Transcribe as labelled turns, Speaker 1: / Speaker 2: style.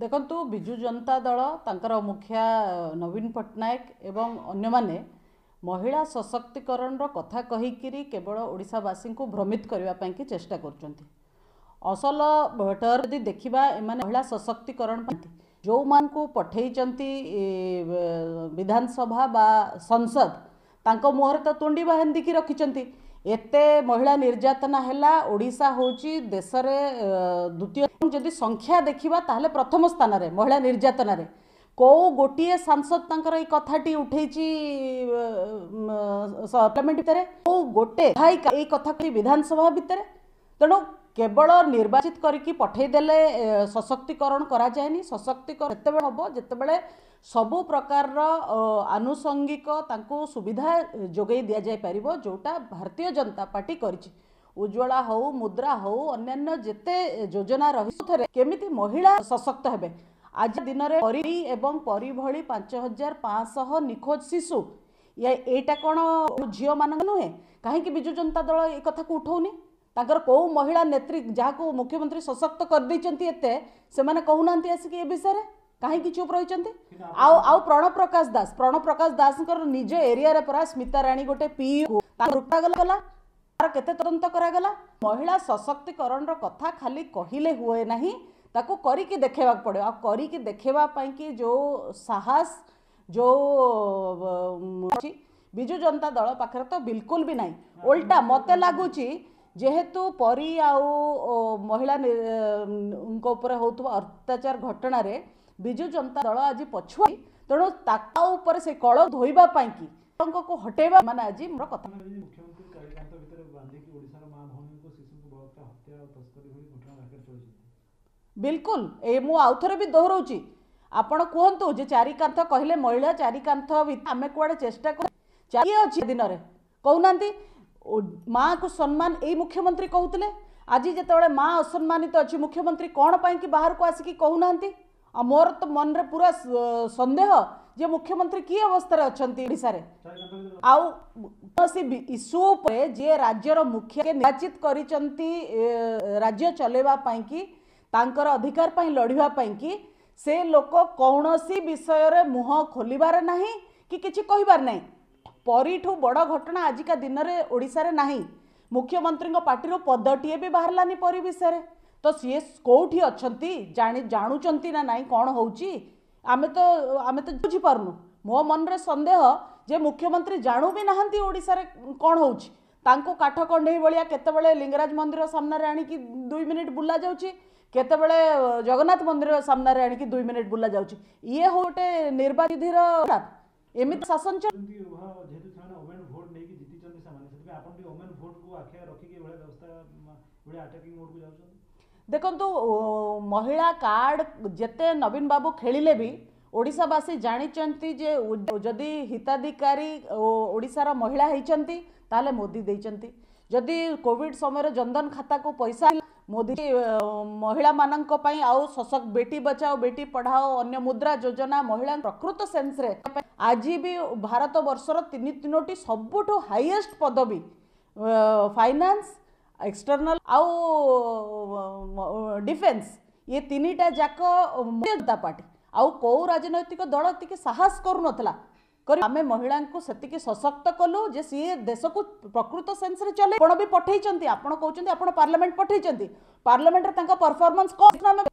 Speaker 1: ଦେଖନ୍ତୁ ବିଜୁ ଜନତା ଦଳ ତାଙ୍କର ମୁଖିଆ ନବୀନ ପଟ୍ଟନାୟକ ଏବଂ ଅନ୍ୟମାନେ ମହିଳା ସଶକ୍ତିକରଣର କଥା କହିକିରି କେବଳ ଓଡ଼ିଶାବାସୀଙ୍କୁ ଭ୍ରମିତ କରିବା ପାଇଁକି ଚେଷ୍ଟା କରୁଛନ୍ତି ଅସଲ ଭୋଟର ଯଦି ଦେଖିବା ଏମାନେ ମହିଳା ସଶକ୍ତିକରଣ ପାଇଁ ଯେଉଁମାନଙ୍କୁ ପଠେଇଛନ୍ତି ବିଧାନସଭା ବା ସଂସଦ ତାଙ୍କ ମୁହଁରେ ତ ତୁଣ୍ଡି ବାହାନ ଦେଖି ରଖିଛନ୍ତି ଏତେ ମହିଳା ନିର୍ଯାତନା ହେଲା ଓଡ଼ିଶା ହେଉଛି ଦେଶରେ ଦ୍ୱିତୀୟ ଯଦି ସଂଖ୍ୟା ଦେଖିବା ତାହେଲେ ପ୍ରଥମ ସ୍ଥାନରେ ମହିଳା ନିର୍ଯାତନାରେ କେଉଁ ଗୋଟିଏ ସାଂସଦ ତାଙ୍କର ଏଇ କଥାଟି ଉଠେଇଛି ପାର୍ଲାମେଣ୍ଟ ଭିତରେ କେଉଁ ଗୋଟେ ଏଇ କଥା ବିଧାନସଭା ଭିତରେ तेणु केवल निर्वाचित करके पठेदे सशक्तिकरण कर सशक्तिकरण से हम जितेबले सबु प्रकार आनुषंगिक सुविधा जगे दि पार जोटा भारतीय जनता पार्टी कर उज्ज्वला हौ मुद्रा हौ अन्न्य जिते योजना रही केमी महिला सशक्त हे आज दिन में पर भाई पांच हजार पाँचह निखोज शिशु या यहाँ कौन झील मान नुहे कहीं विजु जनता दल एक उठौनी तर कौ महिला नेत्री जहाँ को मुख्यमंत्री सशक्त करते से कहूना आसिक ये विषय में कहीं चुप रही प्रणव प्रकाश दास प्रणव प्रकाश दास निज एरिया पूरा स्मिता राणी गोटे पी रूपागला तार केदंत कर महिला सशक्तिकरण कथा खाली कहले हुए ना कर देखे पड़े आई देखेपी जो साहस जो विजु जनता दल पाखे तो बिल्कुल भी ना उल्टा मत लगुच जेहेतु परी आउ महिला होत्याचार घटन विजु जनता दल आज पछुआ तेणु से कल धोवापी को हटे मान आज मोर कथ बिल्कुल मुझे भी दोहराऊँ आपड़ कहतु जो चारिकांत कहले महिला चारिकांत आम कड़े चेष्टा कर दिन में कहना माँ को सम्मान ये मुख्यमंत्री कहते आज जिते माँ असम्मानित अच्छी मुख्यमंत्री कौन पाई बाहर को आसिक कहूना आ मोर तो मन में पूरा सन्देह जे मुख्यमंत्री किए अवस्था अच्छा आउ इश्यू जे राज्यर मुख्य निर्वाचित कर राज्य चलवापी तर अधिकार लड़ापी से लोक कौन सी विषय मुह खोल ना कि कहबार नहीं ପରୀଠୁ ବଡ଼ ଘଟଣା ଆଜିକା ଦିନରେ ଓଡ଼ିଶାରେ ନାହିଁ ମୁଖ୍ୟମନ୍ତ୍ରୀଙ୍କ ପାର୍ଟିରୁ ପଦଟିଏ ବି ବାହାରିଲାନି ପରୀ ବିଷୟରେ ତ ସିଏ କେଉଁଠି ଅଛନ୍ତି ଜାଣି ଜାଣୁଛନ୍ତି ନା ନାହିଁ କ'ଣ ହେଉଛି ଆମେ ତ ଆମେ ତ ବୁଝିପାରୁନୁ ମୋ ମନରେ ସନ୍ଦେହ ଯେ ମୁଖ୍ୟମନ୍ତ୍ରୀ ଜାଣୁ ବି ନାହାନ୍ତି ଓଡ଼ିଶାରେ କ'ଣ ହେଉଛି ତାଙ୍କୁ କାଠ କଣ୍ଢେଇ ଭଳିଆ କେତେବେଳେ ଲିଙ୍ଗରାଜ ମନ୍ଦିର ସାମ୍ନାରେ ଆଣିକି ଦୁଇ ମିନିଟ୍ ବୁଲା ଯାଉଛି କେତେବେଳେ ଜଗନ୍ନାଥ ମନ୍ଦିର ସାମ୍ନାରେ ଆଣିକି ଦୁଇ ମିନିଟ୍ ବୁଲା ଯାଉଛି ଇଏ ଗୋଟେ ନିର୍ବାଚିଧିର ଏମିତି ଶାସନ ଯେହେତୁ ସେମାନେ ଓମେନ୍ ଭୋଟ ନେଇକି ଜିତିଛନ୍ତି ସେମାନେ ସେଥିପାଇଁ ଆପଣ ବି ଓମେନ୍ ଭୋଟକୁ ଆଖିଆ ରଖିକି ଏଭଳିଆ ବ୍ୟବସ୍ଥା ଏଭଳିଆ ଆଟାକିଂ ମୋଡ଼କୁ ଯାଉଛନ୍ତି ଦେଖନ୍ତୁ ମହିଳା କାର୍ଡ଼ ଯେତେ ନବୀନ ବାବୁ ଖେଳିଲେ ବି ଓଡ଼ିଶାବାସୀ ଜାଣିଛନ୍ତି ଯେ ଯଦି ହିତାଧିକାରୀ ଓଡ଼ିଶାର ମହିଳା ହେଇଛନ୍ତି ତାହେଲେ ମୋଦି ଦେଇଛନ୍ତି ଯଦି କୋଭିଡ଼ ସମୟରେ ଜନଧନ ଖାତାକୁ ପଇସା मोदी महिला मै ससक बेटी बचाओ बेटी पढ़ाओ अन्य मुद्रा जोजना महिला प्रकृत सेन्स्रे आज भारतवर्ष सबुठु हाइस्ट पदवी फाइनास एक्सटर्नाल आउफेन्स इनटा जाक भारतीय जनता पर्टी आउ को राजनैतिक दल साहस କରି ଆମେ ମହିଳାଙ୍କୁ ସେତିକି ସଶକ୍ତ କଲୁ ଯେ ସିଏ ଦେଶକୁ ପ୍ରକୃତ ସେନ୍ସରେ ଚଲେ ଆପଣ ବି ପଠେଇଛନ୍ତି ଆପଣ କହୁଛନ୍ତି ଆପଣ ପାର୍ଲାମେଣ୍ଟ ପଠେଇଛନ୍ତି ପାର୍ଲାମେଣ୍ଟରେ ତାଙ୍କ ପରଫର୍ମାନ୍ସ କ'ଣ ଆମେ